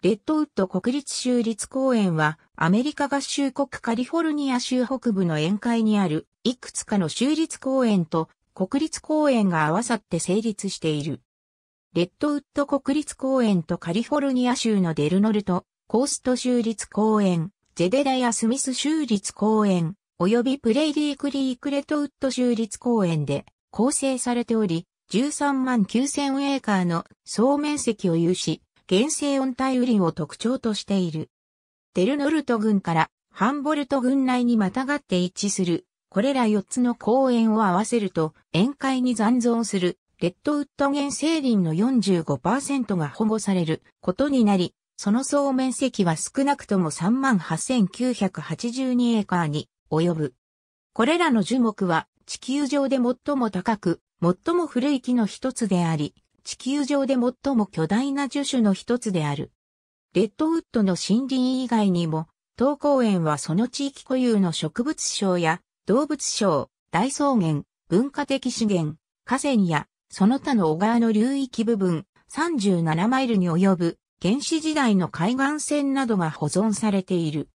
レッドウッド国立州立公園は、アメリカ合衆国カリフォルニア州北部の沿海にある、いくつかの州立公園と国立公園が合わさって成立している。レッドウッド国立公園とカリフォルニア州のデルノルト、コースト州立公園、ゼデラやスミス州立公園、及びプレイリークリークレッドウッド州立公園で構成されており、13万9000エーカーの総面積を有し、原生温帯雨林を特徴としている。テルノルト群からハンボルト群内にまたがって一致する、これら4つの公園を合わせると、沿海に残存するレッドウッド原生林の45%が保護されることになり、その総面積は少なくとも38,982エーカーに及ぶ。これらの樹木は地球上で最も高く、最も古い木の一つであり、地球上で最も巨大な樹種の一つである。レッドウッドの森林以外にも、東公園はその地域固有の植物省や動物省、大草原、文化的資源、河川やその他の小川の流域部分37マイルに及ぶ原始時代の海岸線などが保存されている。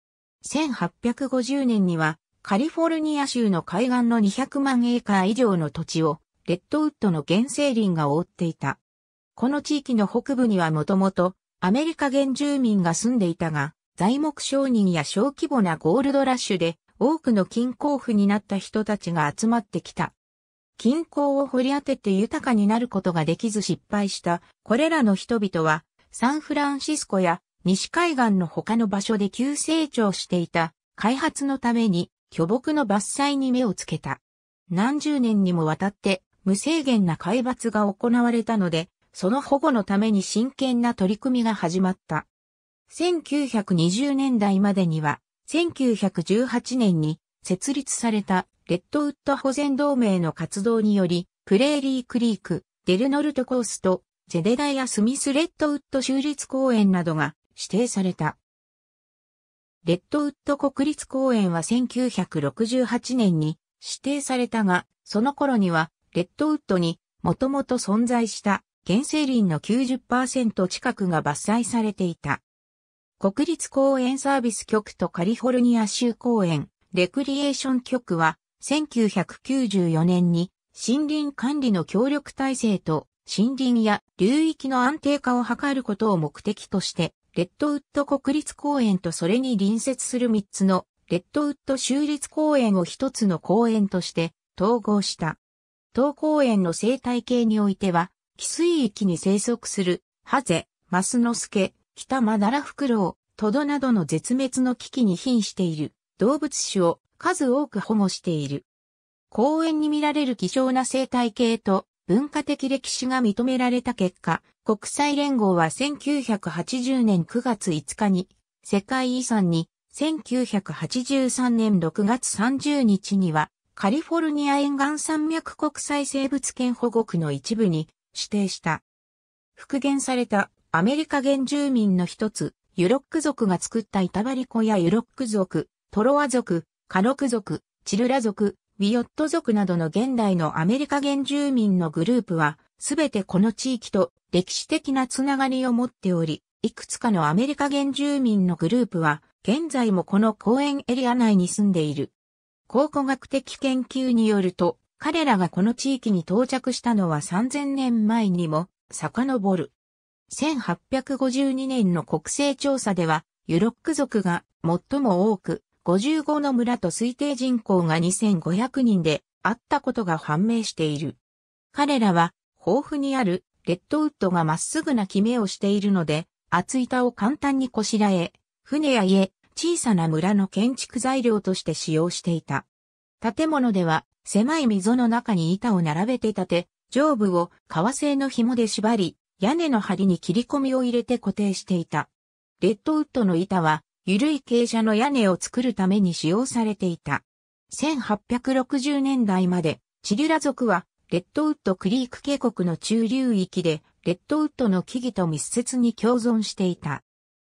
1850年にはカリフォルニア州の海岸の200万エーカー以上の土地をレッドウッドの原生林が覆っていた。この地域の北部にはもともとアメリカ原住民が住んでいたが、材木商人や小規模なゴールドラッシュで多くの金鉱夫になった人たちが集まってきた。金鉱を掘り当てて豊かになることができず失敗したこれらの人々はサンフランシスコや西海岸の他の場所で急成長していた開発のために巨木の伐採に目をつけた。何十年にもわたって無制限な海抜が行われたのでその保護のために真剣な取り組みが始まった。1920年代までには、1918年に設立されたレッドウッド保全同盟の活動により、プレーリークリーク、デルノルトコースと、ジェデダイア・スミス・レッドウッド州立公園などが指定された。レッドウッド国立公園は1968年に指定されたが、その頃にはレッドウッドにもともと存在した原生林の90%近くが伐採されていた。国立公園サービス局とカリフォルニア州公園、レクリエーション局は、1994年に森林管理の協力体制と森林や流域の安定化を図ることを目的として、レッドウッド国立公園とそれに隣接する3つのレッドウッド州立公園を1つの公園として統合した。当公園の生態系においては、寄水域に生息する、ハゼ、マスノスケ、キタマナラフクロウ、トドなどの絶滅の危機に瀕している動物種を数多く保護している。公園に見られる希少な生態系と文化的歴史が認められた結果、国際連合は1980年9月5日に世界遺産に1983年6月30日にはカリフォルニア沿岸山脈国際生物圏保護区の一部に指定した。復元されたアメリカ原住民の一つ、ユロック族が作ったイタバリコやユロック族、トロワ族、カロク族、チルラ族、ビヨット族などの現代のアメリカ原住民のグループは、すべてこの地域と歴史的なつながりを持っており、いくつかのアメリカ原住民のグループは、現在もこの公園エリア内に住んでいる。考古学的研究によると、彼らがこの地域に到着したのは3000年前にも遡る。1852年の国勢調査では、ユロック族が最も多く、55の村と推定人口が2500人であったことが判明している。彼らは、豊富にあるレッドウッドがまっすぐな決めをしているので、厚板を簡単にこしらえ、船や家、小さな村の建築材料として使用していた。建物では、狭い溝の中に板を並べて立て、上部を革製の紐で縛り、屋根の梁に切り込みを入れて固定していた。レッドウッドの板は、緩い傾斜の屋根を作るために使用されていた。1860年代まで、チリュラ族は、レッドウッドクリーク渓谷の中流域で、レッドウッドの木々と密接に共存していた。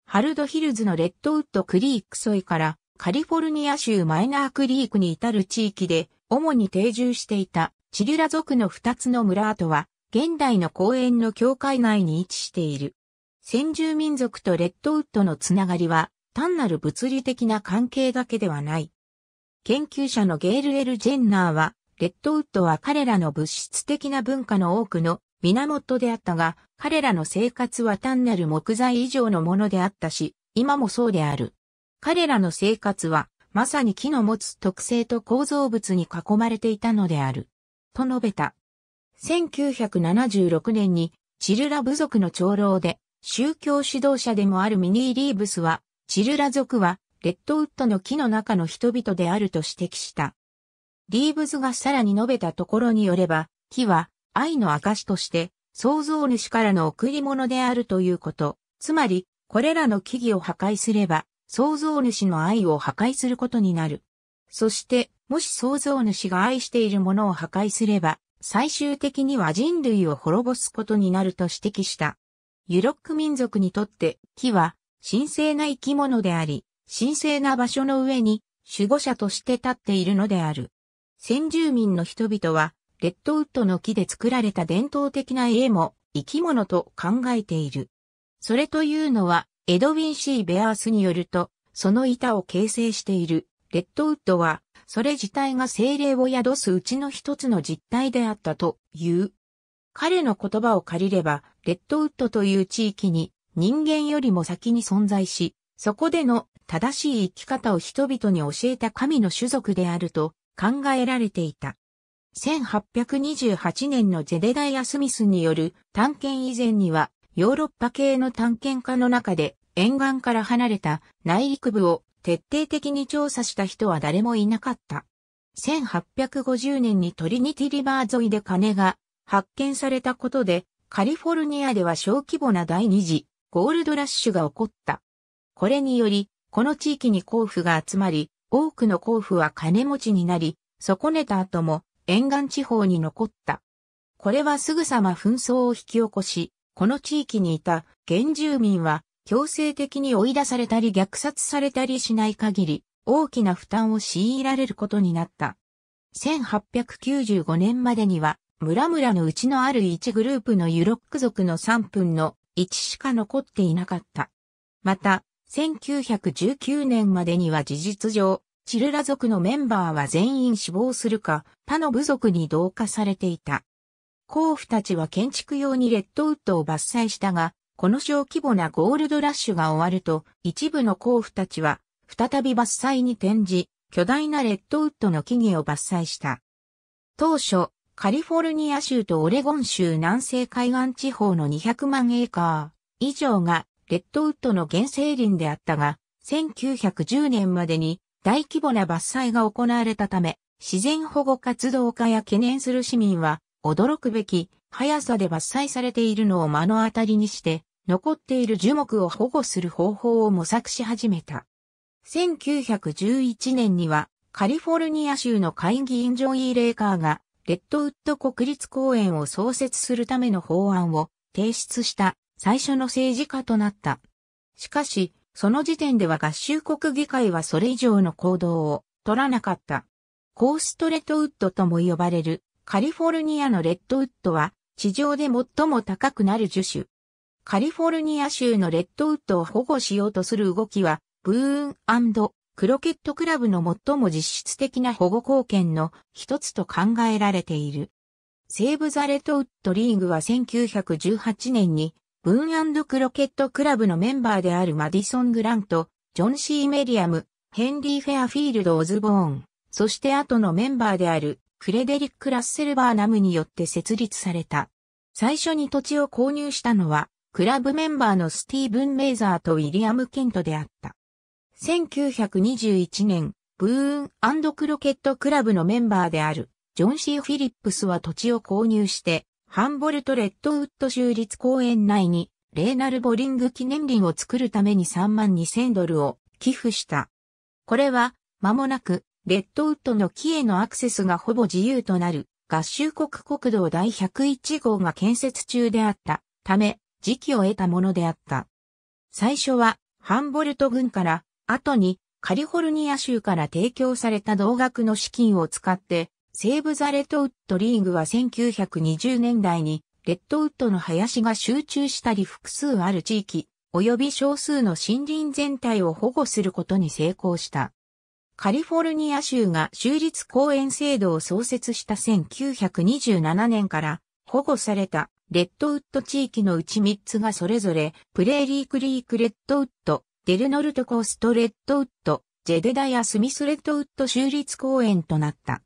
ハルドヒルズのレッドウッドクリーク沿いから、カリフォルニア州マイナークリークに至る地域で、主に定住していたチリュラ族の2つの村跡は、現代の公園の境界内に位置している。先住民族とレッドウッドのつながりは、単なる物理的な関係だけではない。研究者のゲール・エル・ジェンナーは、レッドウッドは彼らの物質的な文化の多くの源であったが、彼らの生活は単なる木材以上のものであったし、今もそうである。彼らの生活は、まさに木の持つ特性と構造物に囲まれていたのである。と述べた。1976年に、チルラ部族の長老で、宗教指導者でもあるミニー・リーブスは、チルラ族は、レッドウッドの木の中の人々であると指摘した。リーブズがさらに述べたところによれば、木は愛の証として、創造主からの贈り物であるということ、つまり、これらの木々を破壊すれば、創造主の愛を破壊することになる。そして、もし創造主が愛しているものを破壊すれば、最終的には人類を滅ぼすことになると指摘した。ユロック民族にとって木は神聖な生き物であり、神聖な場所の上に守護者として立っているのである。先住民の人々は、レッドウッドの木で作られた伝統的な家も生き物と考えている。それというのは、エドウィン・シー・ベアースによると、その板を形成している、レッドウッドは、それ自体が精霊を宿すうちの一つの実態であったという。彼の言葉を借りれば、レッドウッドという地域に人間よりも先に存在し、そこでの正しい生き方を人々に教えた神の種族であると考えられていた。1828年のゼデダイア・スミスによる探検以前にはヨーロッパ系の探検家の中で沿岸から離れた内陸部を徹底的に調査した人は誰もいなかった。1850年にトリニティリバー沿いで金が発見されたことで、カリフォルニアでは小規模な第二次ゴールドラッシュが起こった。これにより、この地域に交付が集まり、多くの交付は金持ちになり、損ねた後も沿岸地方に残った。これはすぐさま紛争を引き起こし、この地域にいた原住民は強制的に追い出されたり虐殺されたりしない限り大きな負担を強いられることになった。1895年までには村々のうちのある1グループのユロック族の3分の1しか残っていなかった。また、1919年までには事実上、チルラ族のメンバーは全員死亡するか、他の部族に同化されていた。甲府たちは建築用にレッドウッドを伐採したが、この小規模なゴールドラッシュが終わると、一部の甲府たちは、再び伐採に転じ、巨大なレッドウッドの木々を伐採した。当初、カリフォルニア州とオレゴン州南西海岸地方の200万エーカー以上がレッドウッドの原生林であったが、1910年までに大規模な伐採が行われたため、自然保護活動家や懸念する市民は驚くべき速さで伐採されているのを目の当たりにして、残っている樹木を保護する方法を模索し始めた。1911年には、カリフォルニア州の会議員ジョイー・レーカーが、レッドウッド国立公園を創設するための法案を提出した最初の政治家となった。しかし、その時点では合衆国議会はそれ以上の行動を取らなかった。コーストレッドウッドとも呼ばれるカリフォルニアのレッドウッドは地上で最も高くなる樹種。カリフォルニア州のレッドウッドを保護しようとする動きは、ブーンクロケットクラブの最も実質的な保護貢献の一つと考えられている。セーブザレッドウッドリーグは1918年に、ブーンクロケットクラブのメンバーであるマディソン・グラント、ジョン・シー・メリアム、ヘンリー・フェアフィールド・オズボーン、そして後のメンバーであるフレデリック・ラッセルバーナムによって設立された。最初に土地を購入したのは、クラブメンバーのスティーブン・メイザーとウィリアム・ケントであった。1921年、ブーンクロケットクラブのメンバーである、ジョン・シー・フィリップスは土地を購入して、ハンボルト・レッドウッド州立公園内に、レーナル・ボリング記念林を作るために3万2000ドルを寄付した。これは、間もなく、レッドウッドの木へのアクセスがほぼ自由となる合衆国国道第101号が建設中であったため、時期を得たものであった。最初はハンボルト軍から、後にカリフォルニア州から提供された同額の資金を使って、セーブ・ザレッドウッドリーグは1920年代に、レッドウッドの林が集中したり複数ある地域、及び少数の森林全体を保護することに成功した。カリフォルニア州が州立公園制度を創設した1927年から保護されたレッドウッド地域のうち3つがそれぞれプレーリークリークレッドウッド、デルノルトコーストレッドウッド、ジェデダヤ・スミスレッドウッド州立公園となった。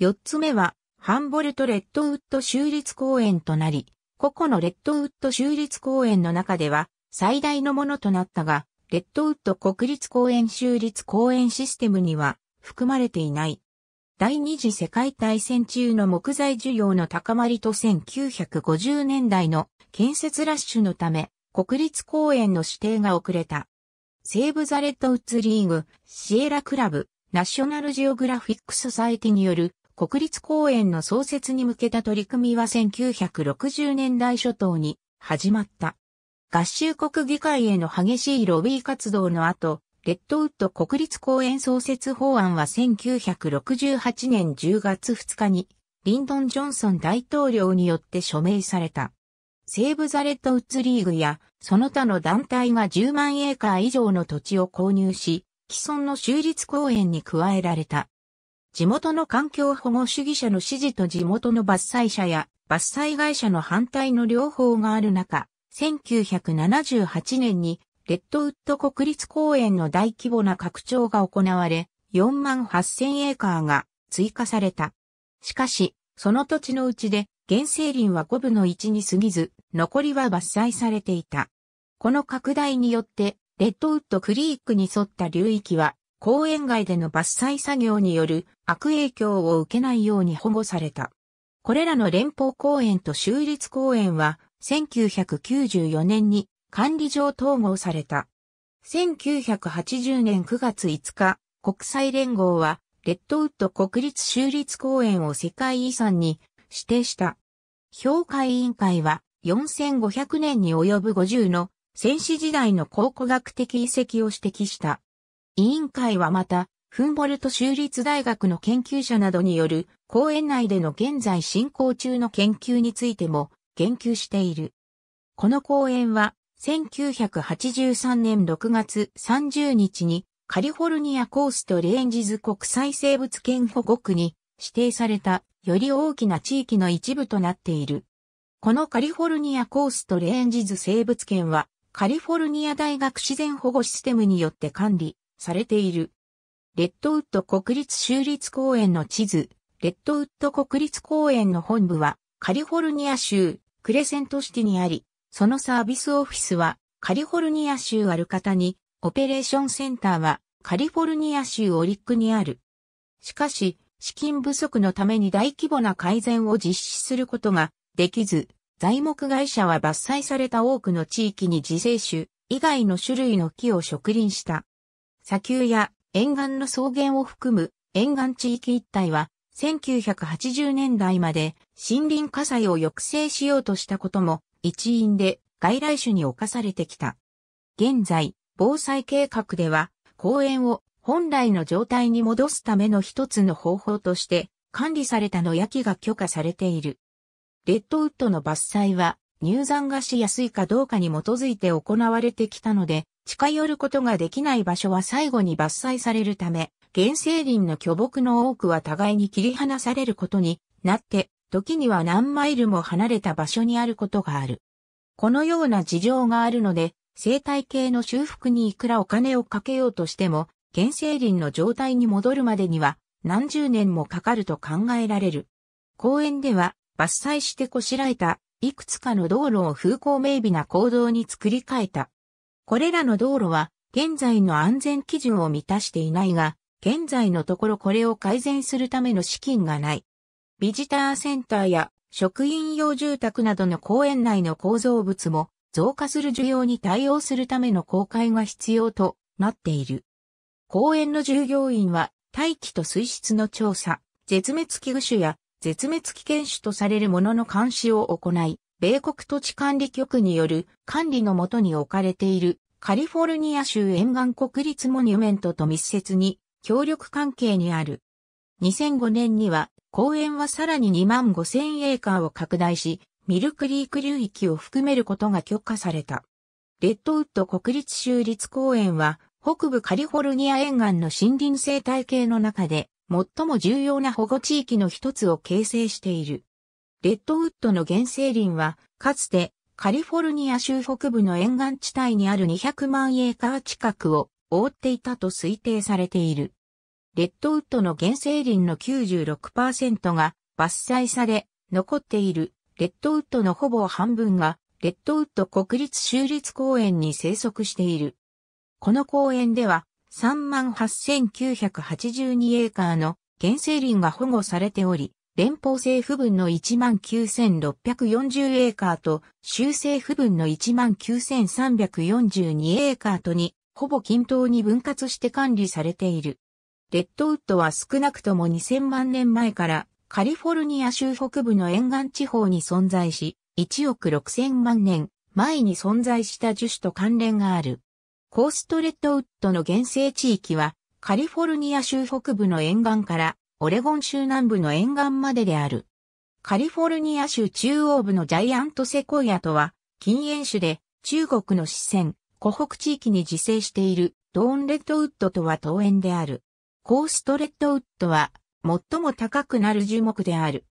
4つ目はハンボルトレッドウッド州立公園となり、個々のレッドウッド州立公園の中では最大のものとなったが、レッドウッド国立公園州立公園システムには含まれていない。第二次世界大戦中の木材需要の高まりと1950年代の建設ラッシュのため、国立公園の指定が遅れた。西ブ・ザ・レッドウッズリーグ、シエラクラブ、ナショナルジオグラフィック・ソサエティによる国立公園の創設に向けた取り組みは1960年代初頭に始まった。合衆国議会への激しいロビー活動の後、レッドウッド国立公園創設法案は1968年10月2日に、リンドン・ジョンソン大統領によって署名された。セーブ・ザ・レッドウッズリーグや、その他の団体が10万エーカー以上の土地を購入し、既存の州立公園に加えられた。地元の環境保護主義者の支持と地元の伐採者や伐採会社の反対の両方がある中、1978年にレッドウッド国立公園の大規模な拡張が行われ、4万8000エーカーが追加された。しかし、その土地のうちで原生林は5分の1に過ぎず、残りは伐採されていた。この拡大によって、レッドウッドクリークに沿った流域は、公園外での伐採作業による悪影響を受けないように保護された。これらの連邦公園と州立公園は1994年に管理上統合された。1980年9月5日、国際連合は、レッドウッド国立州立公園を世界遺産に指定した。評価委員会は、4500年に及ぶ50の戦死時代の考古学的遺跡を指摘した。委員会はまた、フンボルト州立大学の研究者などによる公園内での現在進行中の研究についても言及している。この公園は、1983年6月30日に、カリフォルニアコーストレンジズ国際生物圏保護区に指定されたより大きな地域の一部となっている。このカリフォルニアコーストレンジズ生物圏はカリフォルニア大学自然保護システムによって管理されている。レッドウッド国立州立公園の地図、レッドウッド国立公園の本部はカリフォルニア州クレセントシティにあり、そのサービスオフィスはカリフォルニア州アルカタに、オペレーションセンターはカリフォルニア州オリックにある。しかし、資金不足のために大規模な改善を実施することができず、材木会社は伐採された多くの地域に自生種以外の種類の木を植林した。砂丘や沿岸の草原を含む沿岸地域一帯は1980年代まで森林火災を抑制しようとしたことも一因で外来種に侵されてきた。現在、防災計画では公園を本来の状態に戻すための一つの方法として管理された野焼きが許可されている。レッドウッドの伐採は入山がしやすいかどうかに基づいて行われてきたので、近寄ることができない場所は最後に伐採されるため、原生林の巨木の多くは互いに切り離されることになって、時には何マイルも離れた場所にあることがある。このような事情があるので、生態系の修復にいくらお金をかけようとしても、原生林の状態に戻るまでには何十年もかかると考えられる。公園では伐採してこしらえたいくつかの道路を風光明媚な行動に作り変えた。これらの道路は現在の安全基準を満たしていないが、現在のところこれを改善するための資金がない。ビジターセンターや職員用住宅などの公園内の構造物も増加する需要に対応するための公開が必要となっている。公園の従業員は大気と水質の調査、絶滅危惧種や絶滅危険種とされるものの監視を行い、米国土地管理局による管理のもとに置かれているカリフォルニア州沿岸国立モニュメントと密接に協力関係にある。2005年には公園はさらに2万5千エーカーを拡大し、ミルクリーク流域を含めることが許可された。レッドウッド国立州立公園は、北部カリフォルニア沿岸の森林生態系の中で、最も重要な保護地域の一つを形成している。レッドウッドの原生林は、かつてカリフォルニア州北部の沿岸地帯にある200万エーカー近くを覆っていたと推定されている。レッドウッドの原生林の96%が伐採され、残っているレッドウッドのほぼ半分がレッドウッド国立州立公園に生息している。この公園では38,982エーカーの原生林が保護されており、連邦政府分の19,640エーカーと州政府分の19,342エーカーとにほぼ均等に分割して管理されている。レッドウッドは少なくとも2000万年前からカリフォルニア州北部の沿岸地方に存在し、1億6000万年前に存在した樹種と関連がある。コーストレッドウッドの原生地域はカリフォルニア州北部の沿岸からオレゴン州南部の沿岸までである。カリフォルニア州中央部のジャイアントセコイアとは禁煙種で中国の四川、湖北地域に自生しているドーンレッドウッドとは遠縁である。コーストレッドウッドは最も高くなる樹木である。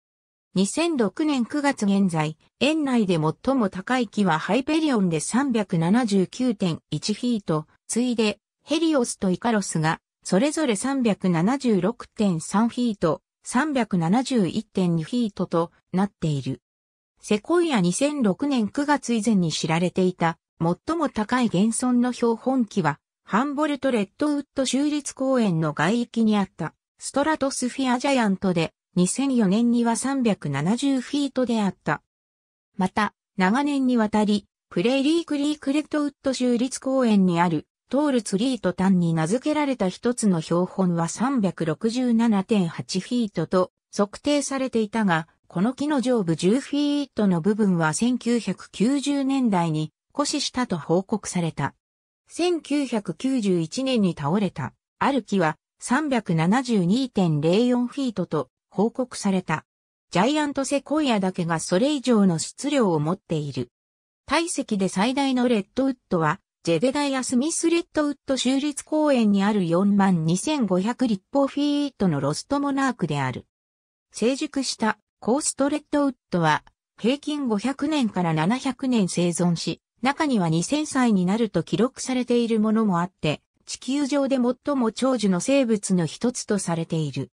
2006年9月現在、園内で最も高い木はハイペリオンで379.1フィート、次いでヘリオスとイカロスがそれぞれ376.3フィート、371.2フィートとなっている。セコイア2006年9月以前に知られていた最も高い現存の標本機は、ハンボルト・レッドウッド州立公園の外域にあったストラトスフィアジャイアントで2004年には370フィートであった。また、長年にわたり、プレーリークリークレッドウッド州立公園にあるトールツリート単に名付けられた一つの標本は367.8フィートと測定されていたが、この木の上部10フィートの部分は1990年代に故死したと報告された。1991年に倒れた、ある木は372.04フィートと報告された。ジャイアントセコイアだけがそれ以上の質量を持っている。体積で最大のレッドウッドは、ジェベダイア・スミス・レッドウッド州立公園にある42,500立方フィートのロストモナークである。成熟したコーストレッドウッドは、平均500年から700年生存し、中には2000歳になると記録されているものもあって、地球上で最も長寿の生物の一つとされている。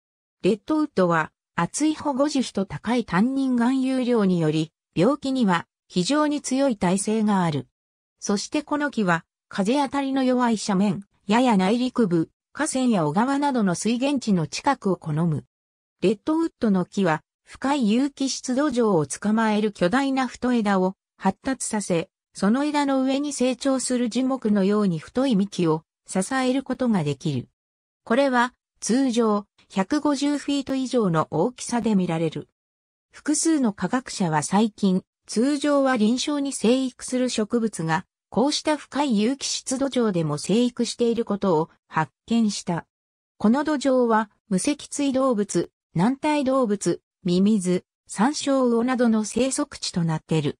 レッドウッドは、厚い保護樹皮と高い単人含有量により、病気には非常に強い耐性がある。そしてこの木は、風当たりの弱い斜面、やや内陸部、河川や小川などの水源地の近くを好む。レッドウッドの木は、深い有機質土壌を捕まえる巨大な太枝を発達させ、その枝の上に成長する樹木のように太い幹を支えることができる。これは通常150フィート以上の大きさで見られる。複数の科学者は最近、通常は臨床に生育する植物が、こうした深い有機質土壌でも生育していることを発見した。この土壌は、無脊椎動物、軟体動物、ミミズ、山椒魚などの生息地となっている。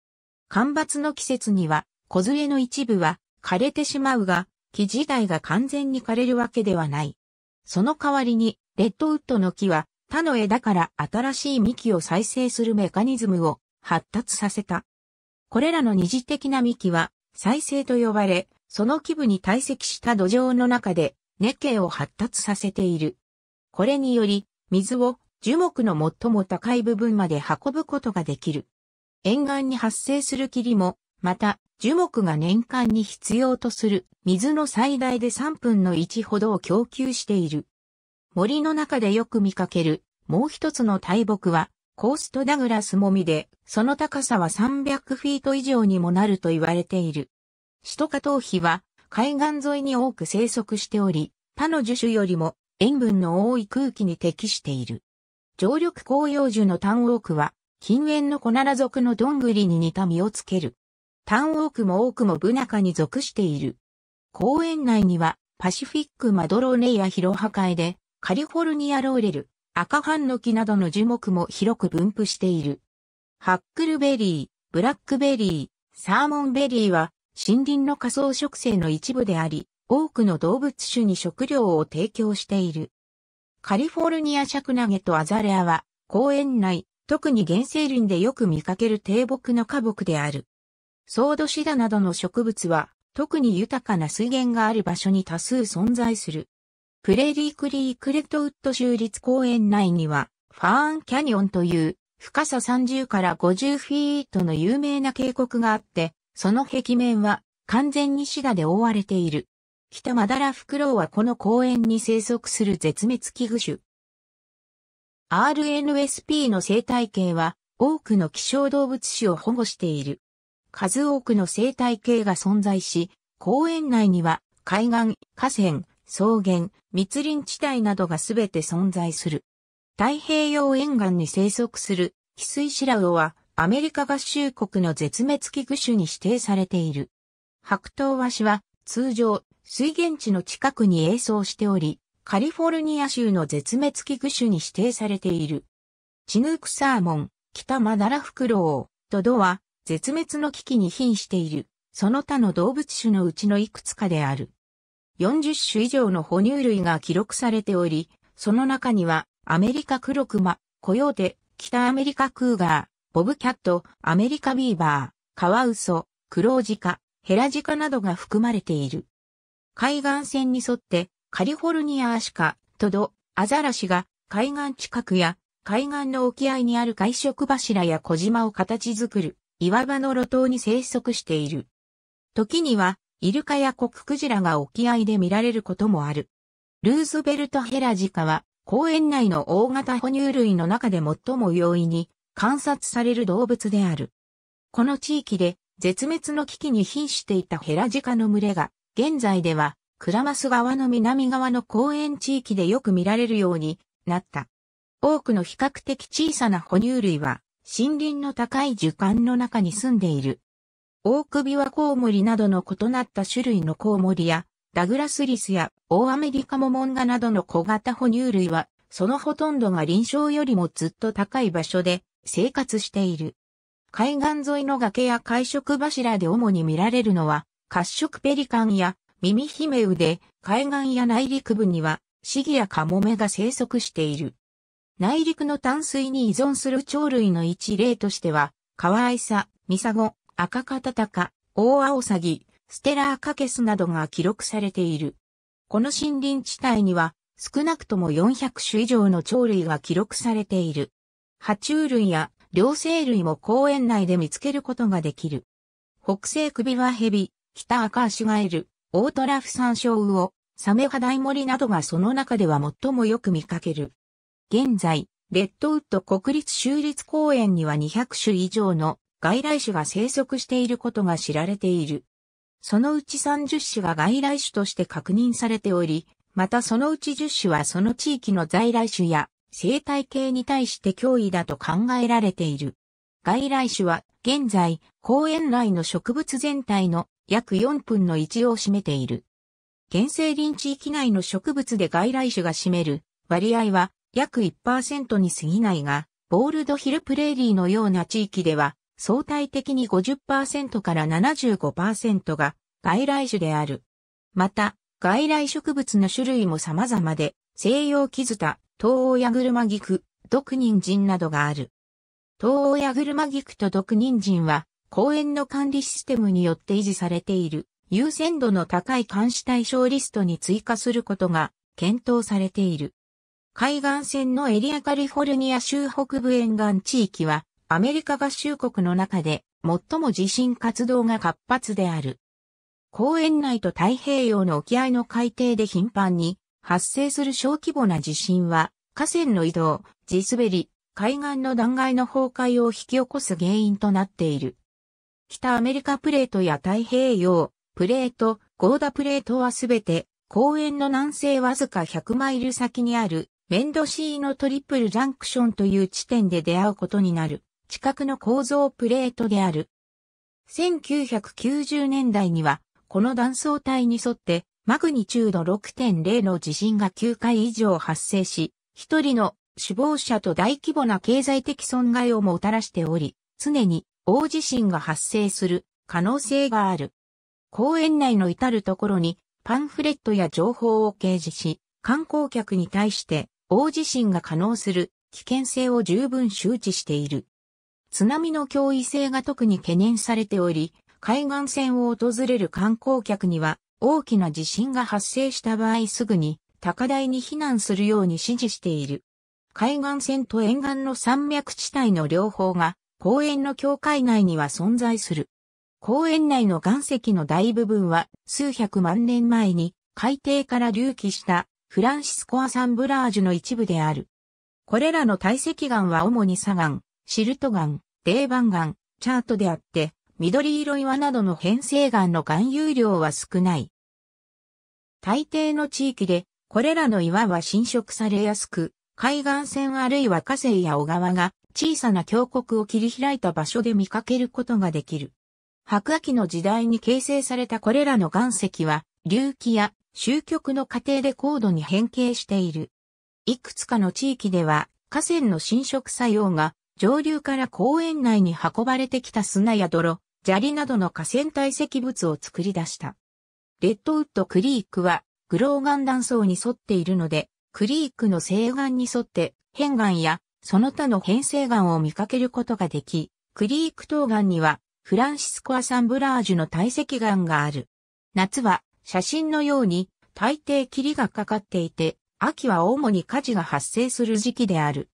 干ばつの季節には、小杖の一部は枯れてしまうが、木自体が完全に枯れるわけではない。その代わりに、レッドウッドの木は他の枝から新しい幹を再生するメカニズムを発達させた。これらの二次的な幹は再生と呼ばれ、その基部に堆積した土壌の中で根茎を発達させている。これにより、水を樹木の最も高い部分まで運ぶことができる。沿岸に発生する霧も、また、樹木が年間に必要とする水の最大で3分の1ほどを供給している。森の中でよく見かけるもう一つの大木はコーストダグラスもみで、その高さは300フィート以上にもなると言われている。シトカトウヒは海岸沿いに多く生息しており、他の樹種よりも塩分の多い空気に適している。常緑広葉樹の単オークは近縁のコナラ族のどんぐりに似た実をつける。タンオークも多くもブナカに属している。公園内にはパシフィックマドローネやヒロハカエでカリフォルニアローレル、赤ハンノキなどの樹木も広く分布している。ハックルベリー、ブラックベリー、サーモンベリーは森林の仮想植生の一部であり、多くの動物種に食料を提供している。カリフォルニアシャクナゲとアザレアは公園内特に原生林でよく見かける低木の花木である。ソードシダなどの植物は、特に豊かな水源がある場所に多数存在する。プレーリークリークレットウッド州立公園内には、ファーンキャニオンという深さ30から50フィートの有名な渓谷があって、その壁面は完全にシダで覆われている。北マダラフクロウはこの公園に生息する絶滅危惧種。RNSP の生態系は多くの希少動物種を保護している。数多くの生態系が存在し、公園内には海岸、河川、草原、密林地帯などがすべて存在する。太平洋沿岸に生息するヒスイシラウオはアメリカ合衆国の絶滅危惧種に指定されている。白頭紙は通常水源地の近くに営像しており、カリフォルニア州の絶滅危惧種に指定されている。チヌークサーモン、キタマダラフクロウ、トドは、絶滅の危機に瀕している、その他の動物種のうちのいくつかである。40種以上の哺乳類が記録されており、その中には、アメリカクロクマ、コヨーテ、北アメリカクーガー、ボブキャット、アメリカビーバー、カワウソ、クロウジカ、ヘラジカなどが含まれている。海岸線に沿ってカリフォルニアアシカ、トド、アザラシが海岸近くや海岸の沖合にある海食柱や小島を形作る岩場の路頭に生息している。時にはイルカやコククジラが沖合で見られることもある。ルーズベルト・ヘラジカは公園内の大型哺乳類の中で最も容易に観察される動物である。この地域で絶滅の危機に瀕していたヘラジカの群れが現在ではクラマス川の南側の公園地域でよく見られるようになった。多くの比較的小さな哺乳類は森林の高い樹幹の中に住んでいる。オオクビワコウモリなどの異なった種類のコウモリや、ダグラスリスやオオアメリカモモンガなどの小型哺乳類は、そのほとんどが臨床よりもずっと高い場所で生活している。海岸沿いの崖や会食柱で主に見られるのは、褐色ペリカンや耳姫うで海岸や内陸部にはシギやカモメが生息している。内陸の淡水に依存する鳥類の一例としては、カワイサ、ミサゴ、アカカタタカ、オオアオサギ、ステラーカケスなどが記録されている。この森林地帯には少なくとも400種以上の鳥類が記録されている。爬虫類や両生類も公園内で見つけることができる。北西首はヘビ、北アカアシガエル、オートラフ山椒魚、サメハダイモリなどがその中では最もよく見かける。現在、レッドウッド国立州立公園には200種以上の外来種が生息していることが知られている。そのうち30種が外来種として確認されており、またそのうち10種はその地域の在来種や生態系に対して脅威だと考えられている。外来種は現在公園内の植物全体の約4分の1を占めている。原生林地域内の植物で外来種が占める割合は約1%に過ぎないが、ボールドヒルプレーリーのような地域では相対的に50%から75%が外来種である。また、外来植物の種類も様々で、西洋キズタ、東欧ヤグルマギク、毒人参などがある。東欧ヤグルマギクと毒人参は公園の管理システムによって維持されている優先度の高い監視対象リストに追加することが検討されている。海岸線のエリアカリフォルニア州北部沿岸地域はアメリカ合衆国の中で最も地震活動が活発である。公園内と太平洋の沖合の海底で頻繁に発生する小規模な地震は河川の移動、地滑り、海岸の断崖の崩壊を引き起こす原因となっている。北アメリカプレートや太平洋、プレート、ゴーダプレートはすべて、公園の南西わずか100マイル先にある、メンドシーのトリプルジャンクションという地点で出会うことになる、地殻の構造プレートである。1990年代には、この断層帯に沿って、マグニチュード6.0の地震が9回以上発生し、一人の死亡者と大規模な経済的損害をもたらしており、常に大地震が発生する可能性がある。公園内の至るところにパンフレットや情報を掲示し、観光客に対して大地震が可能する危険性を十分周知している。津波の脅威性が特に懸念されており、海岸線を訪れる観光客には大きな地震が発生した場合すぐに高台に避難するように指示している。海岸線と沿岸の山脈地帯の両方が公園の境界内には存在する。公園内の岩石の大部分は数百万年前に海底から隆起したフランシスコア・サンブラージュの一部である。これらの堆積岩は主に砂岩、シルト岩、デーバン岩、チャートであって、緑色岩などの変成岩の含有量は少ない。大抵の地域で、これらの岩は侵食されやすく、海岸線あるいは河川や小川が小さな峡谷を切り開いた場所で見かけることができる。白亜紀の時代に形成されたこれらの岩石は、隆起や終局の過程で高度に変形している。いくつかの地域では、河川の侵食作用が上流から公園内に運ばれてきた砂や泥、砂利などの河川堆積物を作り出した。レッドウッドクリークは、グローガン断層に沿っているので、クリークの西岸に沿って、片岩やその他の変成岩を見かけることができ、クリーク東岸にはフランシスコ・アサンブラージュの堆積岩がある。夏は写真のように大抵霧がかかっていて、秋は主に火事が発生する時期である。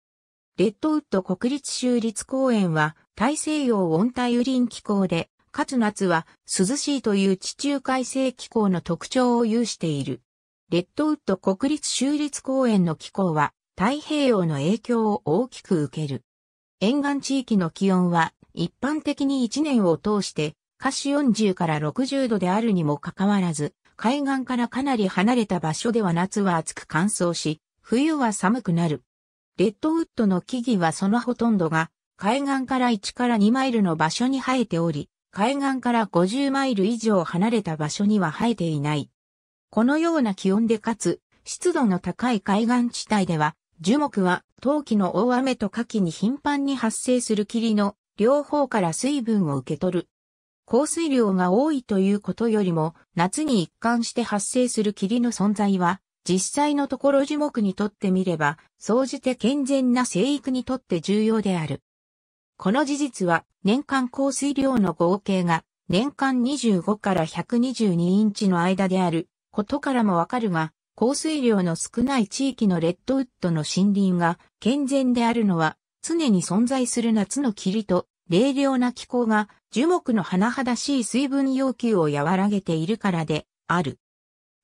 レッドウッド国立州立公園は大西洋温帯雨林気候で、かつ夏は涼しいという地中海性気候の特徴を有している。レッドウッド国立州立公園の気候は太平洋の影響を大きく受ける。沿岸地域の気温は一般的に1年を通して華氏40から60度であるにもかかわらず、海岸からかなり離れた場所では夏は暑く乾燥し、冬は寒くなる。レッドウッドの木々はそのほとんどが、海岸から1から2マイルの場所に生えており、海岸から50マイル以上離れた場所には生えていない。このような気温でかつ、湿度の高い海岸地帯では、樹木は冬季の大雨と夏季に頻繁に発生する霧の両方から水分を受け取る。降水量が多いということよりも夏に一貫して発生する霧の存在は実際のところ樹木にとってみれば総じて健全な生育にとって重要である。この事実は年間降水量の合計が年間25から122インチの間であることからもわかるが降水量の少ない地域のレッドウッドの森林が健全であるのは、常に存在する夏の霧と、冷涼な気候が樹木の甚だしい水分要求を和らげているからである。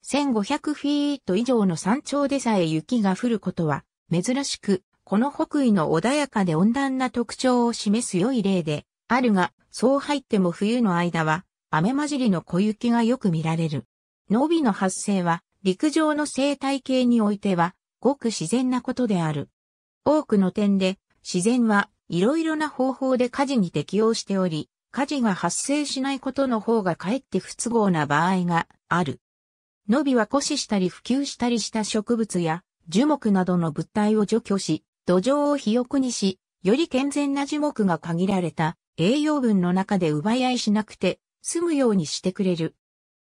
1500フィート以上の山頂でさえ雪が降ることは珍しく、この北緯の穏やかで温暖な特徴を示す良い例であるが、そう入っても冬の間は雨混じりの小雪がよく見られる。伸びの発生は陸上の生態系においては、ごく自然なことである。多くの点で、自然はいろいろな方法で火事に適応しており、火事が発生しないことの方がかえって不都合な場合がある。伸びは枯死したり普及したりした植物や樹木などの物体を除去し、土壌を肥沃にし、より健全な樹木が限られた栄養分の中で奪い合いしなくて済むようにしてくれる。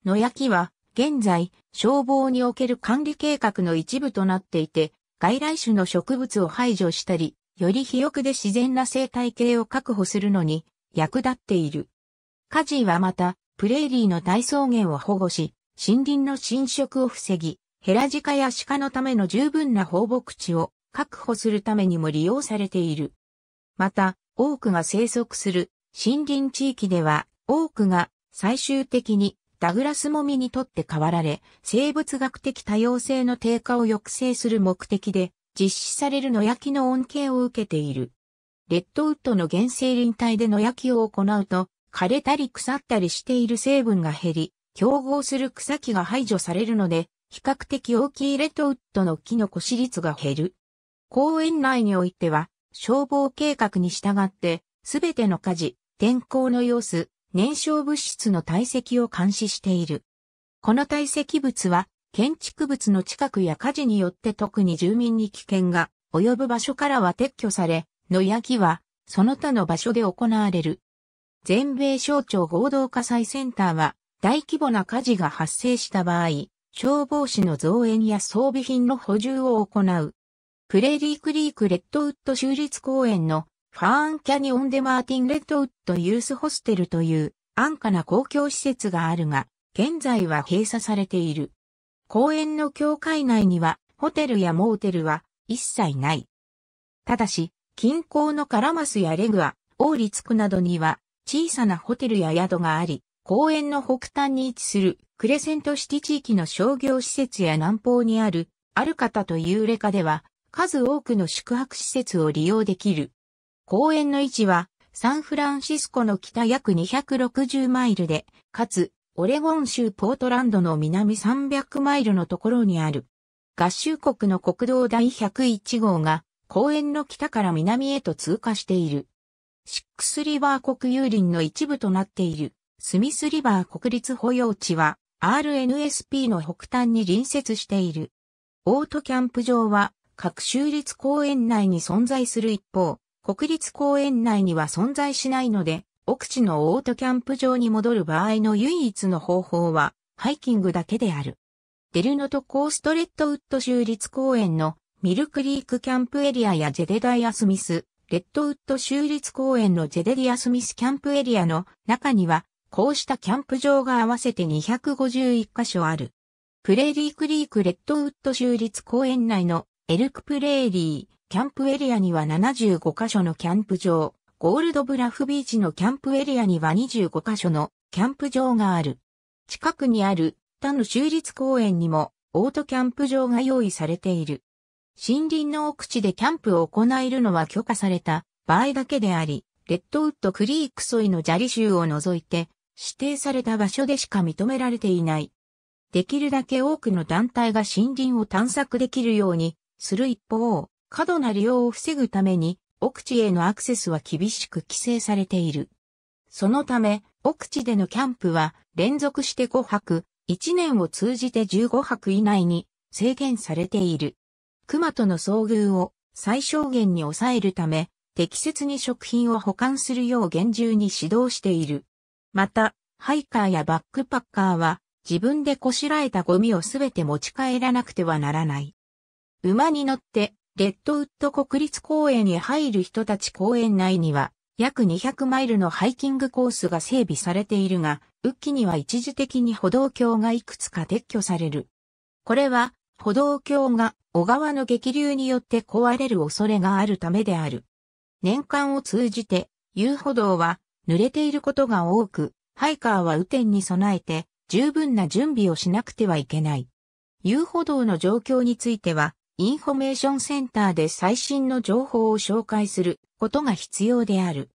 野焼きは現在、消防における管理計画の一部となっていて、外来種の植物を排除したり、より肥沃で自然な生態系を確保するのに役立っている。火事はまた、プレーリーの大草原を保護し、森林の侵食を防ぎ、ヘラジカや鹿のための十分な放牧地を確保するためにも利用されている。また、多くが生息する森林地域では、多くが最終的にダグラス・モミにとって変わられ、生物学的多様性の低下を抑制する目的で、実施される野焼きの恩恵を受けている。レッドウッドの原生林帯で野焼きを行うと、枯れたり腐ったりしている成分が減り、競合する草木が排除されるので、比較的大きいレッドウッドの木の枯死率が減る。公園内においては、消防計画に従って、すべての火事、天候の様子、燃焼物質の堆積を監視している。この堆積物は、建築物の近くや火事によって特に住民に危険が及ぶ場所からは撤去され、野焼きはその他の場所で行われる。全米省庁合同火災センターは大規模な火事が発生した場合、消防士の増援や装備品の補充を行う。プレーリークリークレッドウッド州立公園のファーンキャニオンデマーティンレッドウッドユースホステルという安価な公共施設があるが、現在は閉鎖されている。公園の境界内にはホテルやモーテルは一切ない。ただし、近郊のカラマスやレグア、オーリツクなどには小さなホテルや宿があり、公園の北端に位置するクレセントシティ地域の商業施設や南方にあるアルカタというレカでは数多くの宿泊施設を利用できる。公園の位置は、サンフランシスコの北約260マイルで、かつ、オレゴン州ポートランドの南300マイルのところにある。合衆国の国道第101号が公園の北から南へと通過している。シックスリバー国有林の一部となっているスミスリバー国立保養地は RNSP の北端に隣接している。オートキャンプ場は各州立公園内に存在する一方、国立公園内には存在しないので、奥地のオートキャンプ場に戻る場合の唯一の方法は、ハイキングだけである。デルノトコーストレットウッド州立公園のミルクリークキャンプエリアやジェデダイア・スミス、レッドウッド州立公園のジェデディア・スミスキャンプエリアの中には、こうしたキャンプ場が合わせて251カ所ある。プレーリークリークレッドウッド州立公園内のエルクプレーリー、キャンプエリアには75カ所のキャンプ場、ゴールドブラフビーチのキャンプエリアには25カ所のキャンプ場がある。近くにある他の州立公園にもオートキャンプ場が用意されている。森林の奥地でキャンプを行えるのは許可された場合だけであり、レッドウッドクリーク沿いの砂利州を除いて指定された場所でしか認められていない。できるだけ多くの団体が森林を探索できるようにする一方、過度な利用を防ぐために、奥地へのアクセスは厳しく規制されている。そのため、奥地でのキャンプは連続して5泊、1年を通じて15泊以内に制限されている。熊との遭遇を最小限に抑えるため、適切に食品を保管するよう厳重に指導している。また、ハイカーやバックパッカーは自分でこしらえたゴミをすべて持ち帰らなくてはならない。馬に乗ってレッドウッド国立公園に入る人たち公園内には、約200マイルのハイキングコースが整備されているが、雨季には一時的に歩道橋がいくつか撤去される。これは、歩道橋が小川の激流によって壊れる恐れがあるためである。年間を通じて、遊歩道は濡れていることが多く、ハイカーは雨天に備えて十分な準備をしなくてはいけない。遊歩道の状況については、インフォメーションセンターで最新の情報を紹介することが必要である。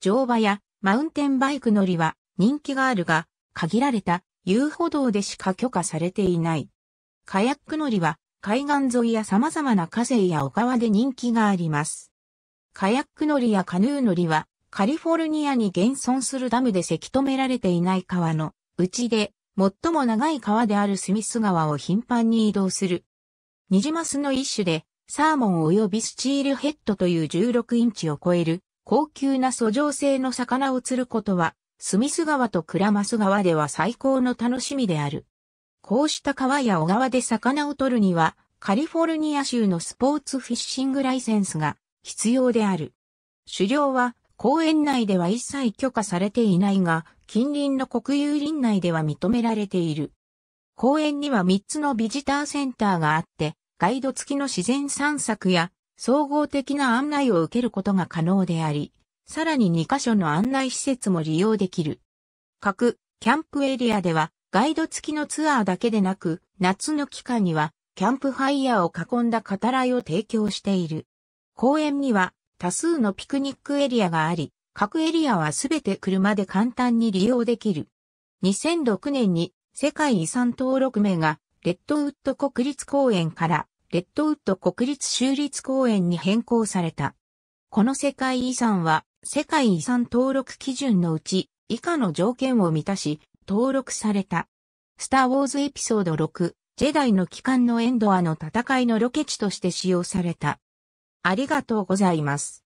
乗馬やマウンテンバイク乗りは人気があるが、限られた遊歩道でしか許可されていない。カヤック乗りは海岸沿いや様々な河川や小川で人気があります。カヤック乗りやカヌー乗りはカリフォルニアに現存するダムでせき止められていない川のうちで最も長い川であるスミス川を頻繁に移動するニジマスの一種で、サーモン及びスチールヘッドという16インチを超える高級な素状性の魚を釣ることは、スミス川とクラマス川では最高の楽しみである。こうした川や小川で魚を取るには、カリフォルニア州のスポーツフィッシングライセンスが必要である。狩猟は公園内では一切許可されていないが、近隣の国有林内では認められている。公園には3つのビジターセンターがあって、ガイド付きの自然散策や総合的な案内を受けることが可能であり、さらに2カ所の案内施設も利用できる。各キャンプエリアではガイド付きのツアーだけでなく、夏の期間にはキャンプファイヤーを囲んだ語らいを提供している。公園には多数のピクニックエリアがあり、各エリアはすべて車で簡単に利用できる。2006年に世界遺産登録名が、レッドウッド国立公園から、レッドウッド国立州立公園に変更された。この世界遺産は、世界遺産登録基準のうち、以下の条件を満たし、登録された。スター・ウォーズエピソード6、ジェダイの帰還のエンドアの戦いのロケ地として使用された。ありがとうございます。